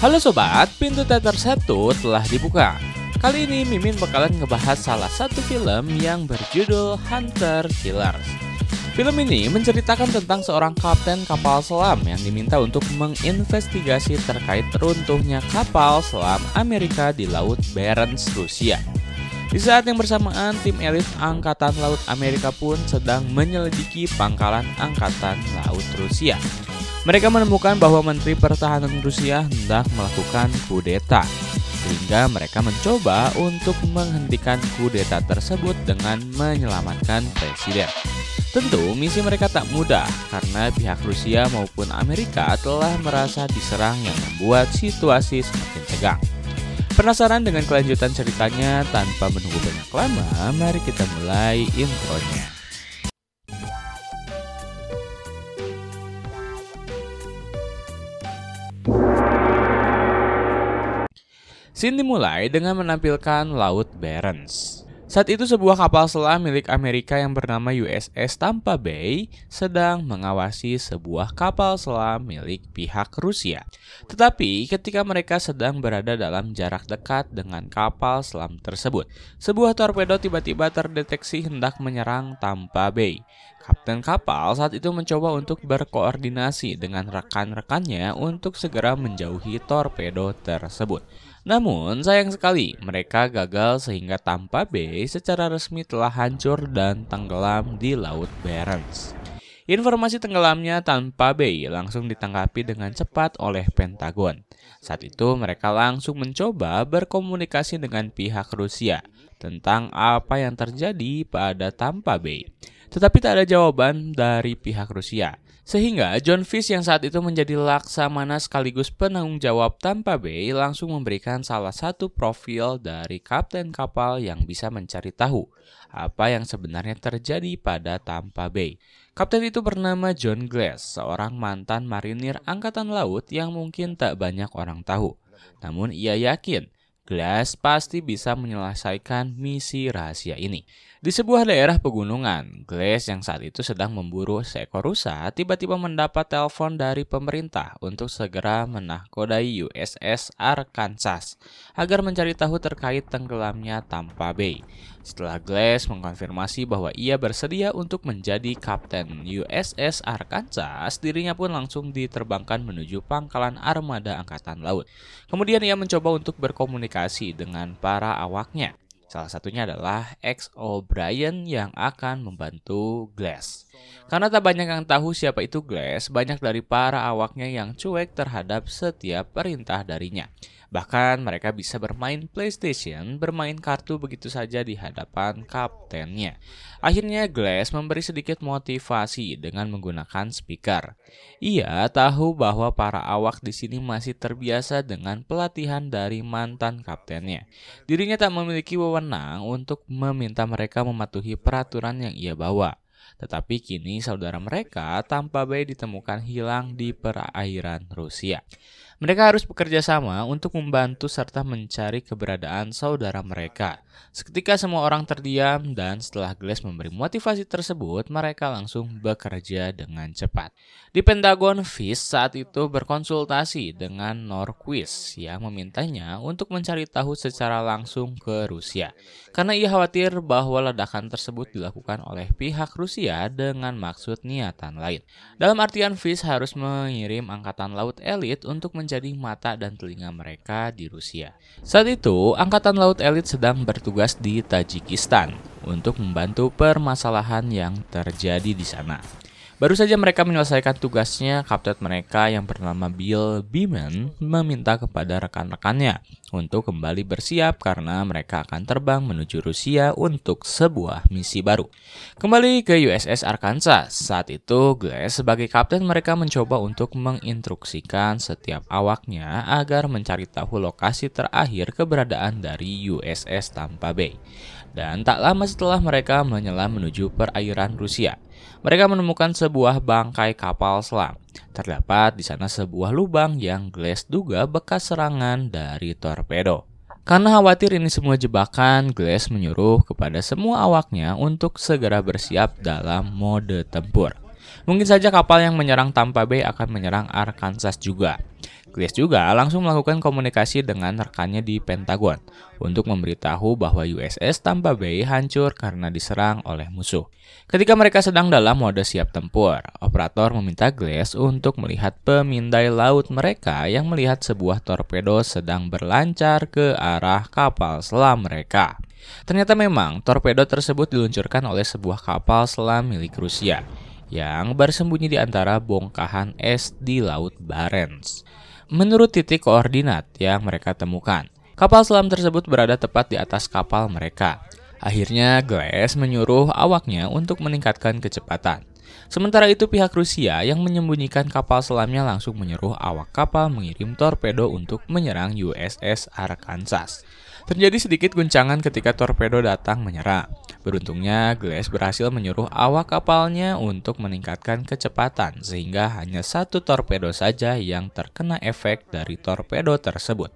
Halo Sobat, pintu teater 1 telah dibuka. Kali ini Mimin bakalan ngebahas salah satu film yang berjudul Hunter Killers. Film ini menceritakan tentang seorang kapten kapal selam yang diminta untuk menginvestigasi terkait runtuhnya kapal selam Amerika di Laut Barents, Rusia. Di saat yang bersamaan, tim elit Angkatan Laut Amerika pun sedang menyelidiki pangkalan Angkatan Laut Rusia mereka menemukan bahwa Menteri Pertahanan Rusia hendak melakukan kudeta, sehingga mereka mencoba untuk menghentikan kudeta tersebut dengan menyelamatkan presiden. Tentu misi mereka tak mudah karena pihak Rusia maupun Amerika telah merasa diserang yang membuat situasi semakin tegang. Penasaran dengan kelanjutan ceritanya? Tanpa menunggu banyak lama, mari kita mulai intronya. Scene dimulai dengan menampilkan Laut Barents. Saat itu sebuah kapal selam milik Amerika yang bernama USS Tampa Bay sedang mengawasi sebuah kapal selam milik pihak Rusia. Tetapi ketika mereka sedang berada dalam jarak dekat dengan kapal selam tersebut, sebuah torpedo tiba-tiba terdeteksi hendak menyerang Tampa Bay. Kapten kapal saat itu mencoba untuk berkoordinasi dengan rekan-rekannya untuk segera menjauhi torpedo tersebut. Namun sayang sekali mereka gagal sehingga Tampa Bay secara resmi telah hancur dan tenggelam di Laut Barents. Informasi tenggelamnya tanpa Bay langsung ditanggapi dengan cepat oleh Pentagon. Saat itu mereka langsung mencoba berkomunikasi dengan pihak Rusia tentang apa yang terjadi pada Tampa Bay. Tetapi tak ada jawaban dari pihak Rusia. Sehingga John Fish yang saat itu menjadi laksamana sekaligus penanggung jawab Tampa Bay langsung memberikan salah satu profil dari kapten kapal yang bisa mencari tahu apa yang sebenarnya terjadi pada Tampa Bay. Kapten itu bernama John Glass, seorang mantan marinir angkatan laut yang mungkin tak banyak orang tahu. Namun ia yakin Glass pasti bisa menyelesaikan misi rahasia ini. Di sebuah daerah pegunungan, Glaze yang saat itu sedang memburu seekor rusa tiba-tiba mendapat telepon dari pemerintah untuk segera menahkodai USS Arkansas agar mencari tahu terkait tenggelamnya Tampa Bay. Setelah Glaze mengkonfirmasi bahwa ia bersedia untuk menjadi kapten USS Arkansas, dirinya pun langsung diterbangkan menuju pangkalan armada angkatan laut. Kemudian ia mencoba untuk berkomunikasi dengan para awaknya. Salah satunya adalah ex O'Brien yang akan membantu Glass. Karena tak banyak yang tahu siapa itu Glass, banyak dari para awaknya yang cuek terhadap setiap perintah darinya. Bahkan mereka bisa bermain PlayStation, bermain kartu begitu saja di hadapan kaptennya. Akhirnya Glass memberi sedikit motivasi dengan menggunakan speaker. Ia tahu bahwa para awak di sini masih terbiasa dengan pelatihan dari mantan kaptennya. Dirinya tak memiliki wewenang untuk meminta mereka mematuhi peraturan yang ia bawa tetapi kini saudara mereka tanpa bayi ditemukan hilang di perairan Rusia. Mereka harus bekerja sama untuk membantu serta mencari keberadaan saudara mereka. Seketika semua orang terdiam dan setelah Glass memberi motivasi tersebut, mereka langsung bekerja dengan cepat. Di Pentagon, Fish saat itu berkonsultasi dengan Norquist yang memintanya untuk mencari tahu secara langsung ke Rusia. Karena ia khawatir bahwa ledakan tersebut dilakukan oleh pihak Rusia dengan maksud niatan lain. Dalam artian Fish harus mengirim angkatan laut elit untuk mencari menjadi mata dan telinga mereka di Rusia. Saat itu, Angkatan Laut Elit sedang bertugas di Tajikistan untuk membantu permasalahan yang terjadi di sana. Baru saja mereka menyelesaikan tugasnya, kapten mereka yang bernama Bill Beeman meminta kepada rekan-rekannya untuk kembali bersiap karena mereka akan terbang menuju Rusia untuk sebuah misi baru. Kembali ke USS Arkansas, saat itu Glass sebagai kapten mereka mencoba untuk menginstruksikan setiap awaknya agar mencari tahu lokasi terakhir keberadaan dari USS Tampa Bay. Dan tak lama setelah mereka menyelam menuju perairan Rusia, mereka menemukan sebuah bangkai kapal selam. Terdapat di sana sebuah lubang yang Glass duga bekas serangan dari torpedo. Karena khawatir ini semua jebakan, Glass menyuruh kepada semua awaknya untuk segera bersiap dalam mode tempur. Mungkin saja kapal yang menyerang Tampa Bay akan menyerang Arkansas juga. Chris juga langsung melakukan komunikasi dengan rekannya di Pentagon untuk memberitahu bahwa USS Tampa Bay hancur karena diserang oleh musuh. Ketika mereka sedang dalam mode siap tempur, operator meminta Glass untuk melihat pemindai laut mereka yang melihat sebuah torpedo sedang berlancar ke arah kapal selam mereka. Ternyata memang torpedo tersebut diluncurkan oleh sebuah kapal selam milik Rusia yang bersembunyi di antara bongkahan es di Laut Barents. Menurut titik koordinat yang mereka temukan, kapal selam tersebut berada tepat di atas kapal mereka. Akhirnya, Glass menyuruh awaknya untuk meningkatkan kecepatan. Sementara itu pihak Rusia yang menyembunyikan kapal selamnya langsung menyuruh awak kapal mengirim torpedo untuk menyerang USS Arkansas. Terjadi sedikit guncangan ketika torpedo datang menyerang. Beruntungnya, Glass berhasil menyuruh awak kapalnya untuk meningkatkan kecepatan sehingga hanya satu torpedo saja yang terkena efek dari torpedo tersebut.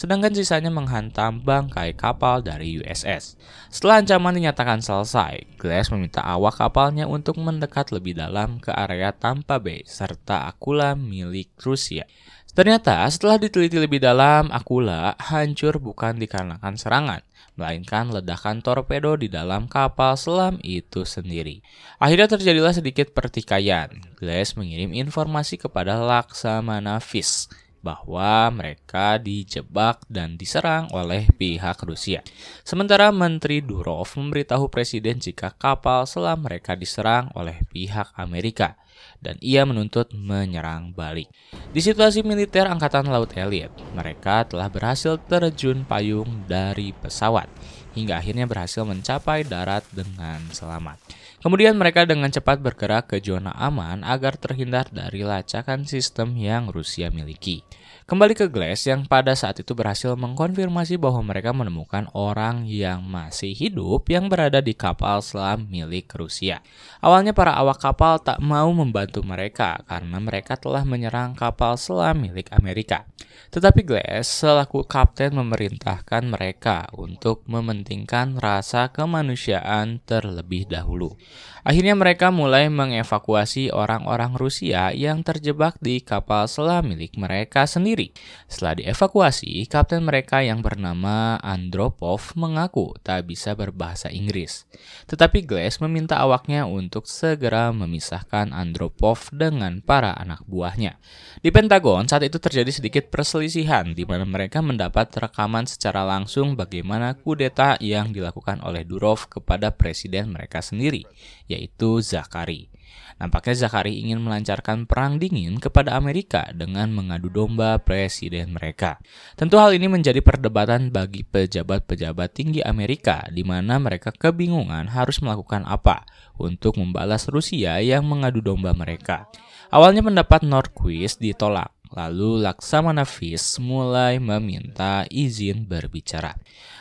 sedangkan sisanya menghantam bangkai kapal dari USS. Setelah ancaman dinyatakan selesai, Glass meminta awak kapalnya untuk mendekat lebih dalam ke area Tampa Bay serta Akula milik Rusia. Ternyata setelah diteliti lebih dalam, Akula hancur bukan dikarenakan serangan, melainkan ledakan torpedo di dalam kapal selam itu sendiri. Akhirnya terjadilah sedikit pertikaian. Glass mengirim informasi kepada Laksamana Fish bahwa mereka dijebak dan diserang oleh pihak Rusia. Sementara Menteri Durov memberitahu presiden jika kapal selam mereka diserang oleh pihak Amerika dan ia menuntut menyerang balik. Di situasi militer angkatan laut Elliot, mereka telah berhasil terjun payung dari pesawat hingga akhirnya berhasil mencapai darat dengan selamat. Kemudian mereka dengan cepat bergerak ke zona aman agar terhindar dari lacakan sistem yang Rusia miliki. Kembali ke Glass yang pada saat itu berhasil mengkonfirmasi bahwa mereka menemukan orang yang masih hidup yang berada di kapal selam milik Rusia. Awalnya para awak kapal tak mau membantu mereka karena mereka telah menyerang kapal selam milik Amerika. Tetapi Glass selaku kapten memerintahkan mereka untuk mementingkan rasa kemanusiaan terlebih dahulu. Akhirnya mereka mulai mengevakuasi orang-orang Rusia yang terjebak di kapal selam milik mereka sendiri sendiri. Setelah dievakuasi, kapten mereka yang bernama Andropov mengaku tak bisa berbahasa Inggris. Tetapi Glass meminta awaknya untuk segera memisahkan Andropov dengan para anak buahnya. Di Pentagon, saat itu terjadi sedikit perselisihan di mana mereka mendapat rekaman secara langsung bagaimana kudeta yang dilakukan oleh Durov kepada presiden mereka sendiri, yaitu Zakari. Nampaknya Zakari ingin melancarkan perang dingin kepada Amerika dengan mengadu domba presiden mereka. Tentu hal ini menjadi perdebatan bagi pejabat-pejabat tinggi Amerika di mana mereka kebingungan harus melakukan apa untuk membalas Rusia yang mengadu domba mereka. Awalnya pendapat Norquist ditolak, lalu Laksamana Fish mulai meminta izin berbicara.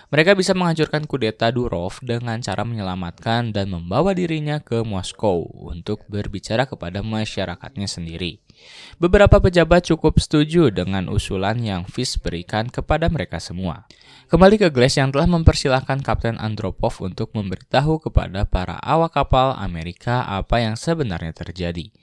Mereka bisa menghancurkan kudeta Durov dengan cara menyelamatkan dan membawa dirinya ke Moskow untuk berbicara kepada masyarakatnya sendiri. Beberapa pejabat cukup setuju dengan usulan yang Fis berikan kepada mereka semua. Kembali ke Glass yang telah mempersilahkan Kapten Andropov untuk memberitahu kepada para awak kapal Amerika apa yang sebenarnya terjadi.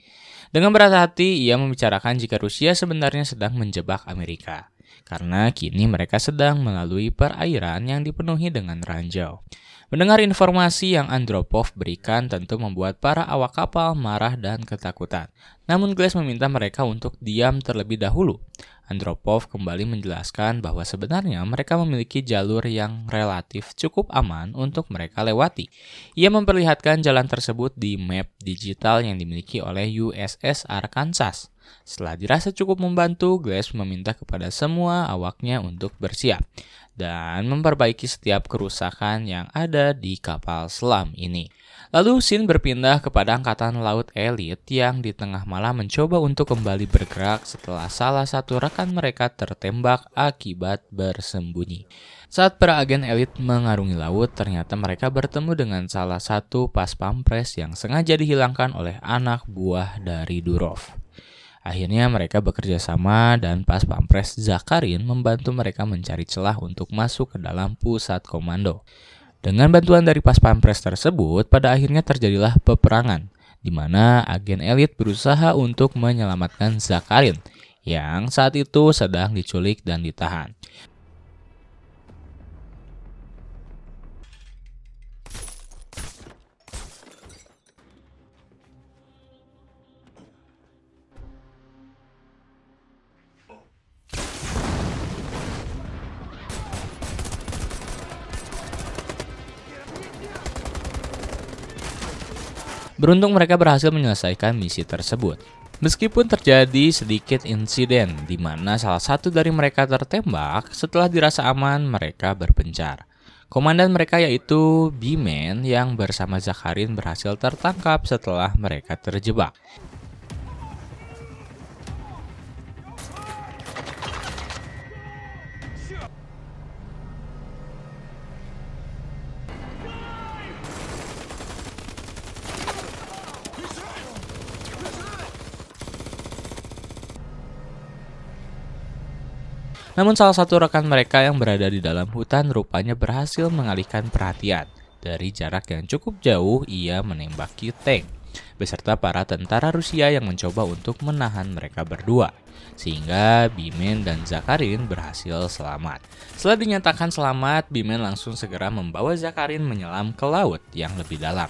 Dengan berat hati, ia membicarakan jika Rusia sebenarnya sedang menjebak Amerika karena kini mereka sedang melalui perairan yang dipenuhi dengan ranjau. Mendengar informasi yang Andropov berikan tentu membuat para awak kapal marah dan ketakutan. Namun Glass meminta mereka untuk diam terlebih dahulu. Andropov kembali menjelaskan bahwa sebenarnya mereka memiliki jalur yang relatif cukup aman untuk mereka lewati. Ia memperlihatkan jalan tersebut di map digital yang dimiliki oleh USS Arkansas. Setelah dirasa cukup membantu, Glass meminta kepada semua awaknya untuk bersiap dan memperbaiki setiap kerusakan yang ada di kapal selam ini. Lalu Sin berpindah kepada angkatan laut elit yang di tengah malam mencoba untuk kembali bergerak setelah salah satu rekan bahkan mereka tertembak akibat bersembunyi. Saat para agen elit mengarungi laut, ternyata mereka bertemu dengan salah satu pas pampres yang sengaja dihilangkan oleh anak buah dari Durov. Akhirnya mereka bekerja sama dan pas pampres Zakarin membantu mereka mencari celah untuk masuk ke dalam pusat komando. Dengan bantuan dari pas pampres tersebut, pada akhirnya terjadilah peperangan, di mana agen elit berusaha untuk menyelamatkan Zakarin – yang saat itu sedang diculik dan ditahan. Beruntung mereka berhasil menyelesaikan misi tersebut. Meskipun terjadi sedikit insiden di mana salah satu dari mereka tertembak, setelah dirasa aman mereka berpencar. Komandan mereka yaitu Bimen yang bersama Zakarin berhasil tertangkap setelah mereka terjebak. Namun salah satu rekan mereka yang berada di dalam hutan rupanya berhasil mengalihkan perhatian. Dari jarak yang cukup jauh, ia menembaki tank beserta para tentara Rusia yang mencoba untuk menahan mereka berdua. Sehingga Bimen dan Zakarin berhasil selamat. Setelah dinyatakan selamat, Bimen langsung segera membawa Zakarin menyelam ke laut yang lebih dalam.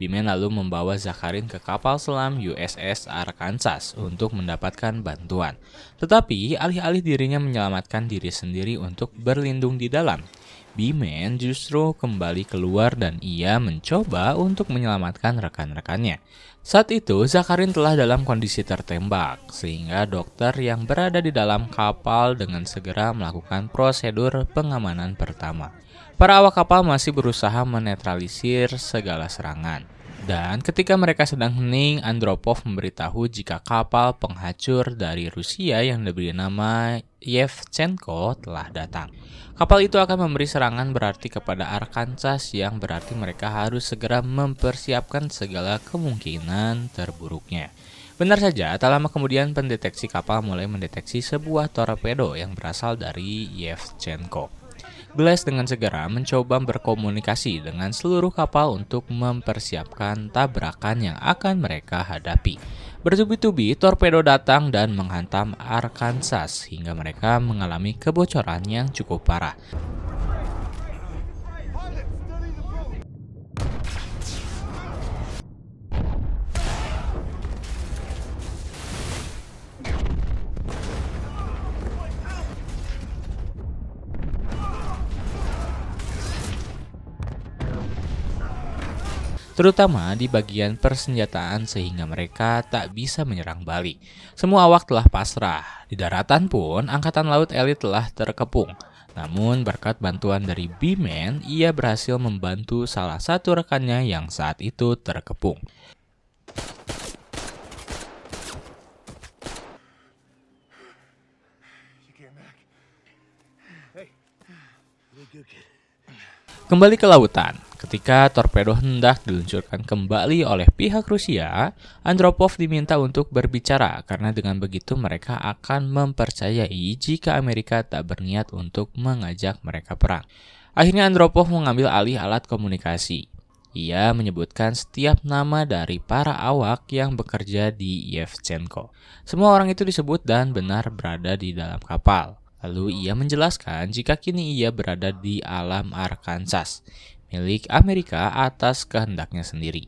Bimen lalu membawa Zakarin ke kapal selam USS Arkansas untuk mendapatkan bantuan. Tetapi, alih-alih dirinya menyelamatkan diri sendiri untuk berlindung di dalam, Bimen justru kembali keluar dan ia mencoba untuk menyelamatkan rekan-rekannya. Saat itu, Zakarin telah dalam kondisi tertembak, sehingga dokter yang berada di dalam kapal dengan segera melakukan prosedur pengamanan pertama. Para awak kapal masih berusaha menetralisir segala serangan. Dan ketika mereka sedang hening, Andropov memberitahu jika kapal penghacur dari Rusia yang diberi nama Yevchenko telah datang. Kapal itu akan memberi serangan berarti kepada Arkansas yang berarti mereka harus segera mempersiapkan segala kemungkinan terburuknya. Benar saja, tak lama kemudian pendeteksi kapal mulai mendeteksi sebuah torpedo yang berasal dari Yevchenko. Bless dengan segera mencoba berkomunikasi dengan seluruh kapal untuk mempersiapkan tabrakan yang akan mereka hadapi. Bertubi-tubi, torpedo datang dan menghantam Arkansas hingga mereka mengalami kebocoran yang cukup parah. terutama di bagian persenjataan sehingga mereka tak bisa menyerang balik. Semua awak telah pasrah. Di daratan pun, angkatan laut elit telah terkepung. Namun berkat bantuan dari B-Man, ia berhasil membantu salah satu rekannya yang saat itu terkepung. Kembali ke lautan, Ketika torpedo hendak diluncurkan kembali oleh pihak Rusia, Andropov diminta untuk berbicara karena dengan begitu mereka akan mempercayai jika Amerika tak berniat untuk mengajak mereka perang. Akhirnya Andropov mengambil alih alat komunikasi. Ia menyebutkan setiap nama dari para awak yang bekerja di Yevchenko. Semua orang itu disebut dan benar berada di dalam kapal. Lalu ia menjelaskan jika kini ia berada di alam Arkansas milik Amerika atas kehendaknya sendiri.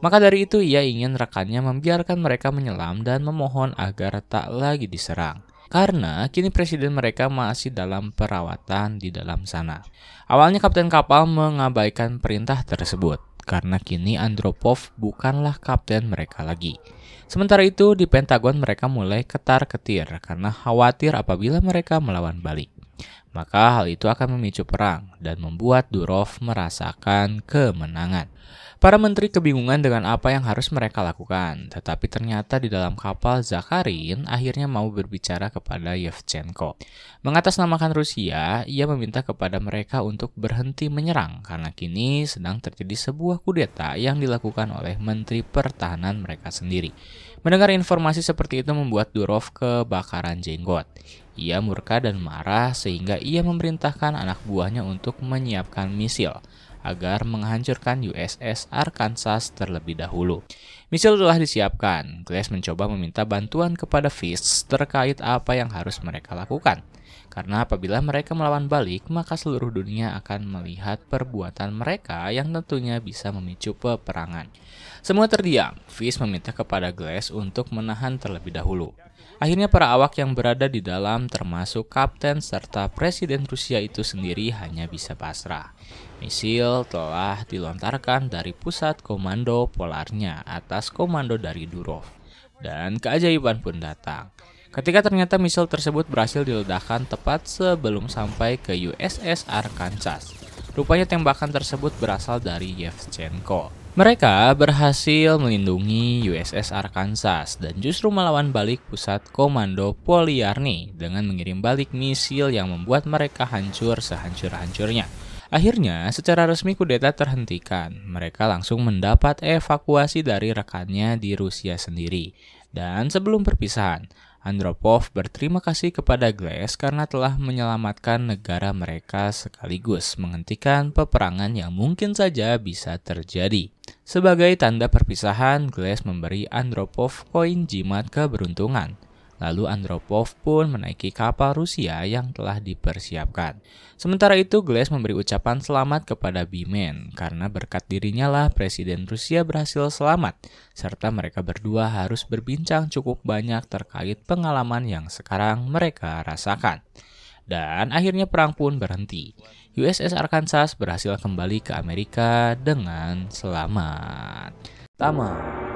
Maka dari itu ia ingin rekannya membiarkan mereka menyelam dan memohon agar tak lagi diserang karena kini presiden mereka masih dalam perawatan di dalam sana. Awalnya kapten kapal mengabaikan perintah tersebut karena kini Andropov bukanlah kapten mereka lagi. Sementara itu di Pentagon mereka mulai ketar-ketir karena khawatir apabila mereka melawan balik maka hal itu akan memicu perang dan membuat Durov merasakan kemenangan. Para menteri kebingungan dengan apa yang harus mereka lakukan, tetapi ternyata di dalam kapal Zakarin akhirnya mau berbicara kepada Yevchenko. Mengatasnamakan Rusia, ia meminta kepada mereka untuk berhenti menyerang karena kini sedang terjadi sebuah kudeta yang dilakukan oleh menteri pertahanan mereka sendiri. Mendengar informasi seperti itu membuat Durov kebakaran jenggot. Ia murka dan marah sehingga ia memerintahkan anak buahnya untuk menyiapkan misil agar menghancurkan USS Arkansas terlebih dahulu. Misil telah disiapkan. Glass mencoba meminta bantuan kepada Fisk terkait apa yang harus mereka lakukan. Karena apabila mereka melawan balik, maka seluruh dunia akan melihat perbuatan mereka yang tentunya bisa memicu peperangan. Semua terdiam. Fizz meminta kepada Glass untuk menahan terlebih dahulu. Akhirnya para awak yang berada di dalam termasuk kapten serta presiden Rusia itu sendiri hanya bisa pasrah. Misil telah dilontarkan dari pusat komando polarnya atas komando dari Durov. Dan keajaiban pun datang. Ketika ternyata misil tersebut berhasil diledakkan tepat sebelum sampai ke USS Arkansas. Rupanya tembakan tersebut berasal dari Yevchenko. Mereka berhasil melindungi USS Arkansas dan justru melawan balik pusat komando Poliarni dengan mengirim balik misil yang membuat mereka hancur sehancur-hancurnya. Akhirnya, secara resmi kudeta terhentikan. Mereka langsung mendapat evakuasi dari rekannya di Rusia sendiri. Dan sebelum perpisahan, Andropov berterima kasih kepada Glass karena telah menyelamatkan negara mereka sekaligus menghentikan peperangan yang mungkin saja bisa terjadi. Sebagai tanda perpisahan, Glass memberi Andropov koin jimat keberuntungan. Lalu Andropov pun menaiki kapal Rusia yang telah dipersiapkan. Sementara itu, Glass memberi ucapan selamat kepada Bimen karena berkat dirinya lah Presiden Rusia berhasil selamat, serta mereka berdua harus berbincang cukup banyak terkait pengalaman yang sekarang mereka rasakan. Dan akhirnya perang pun berhenti. USS Arkansas berhasil kembali ke Amerika dengan selamat. Tamat.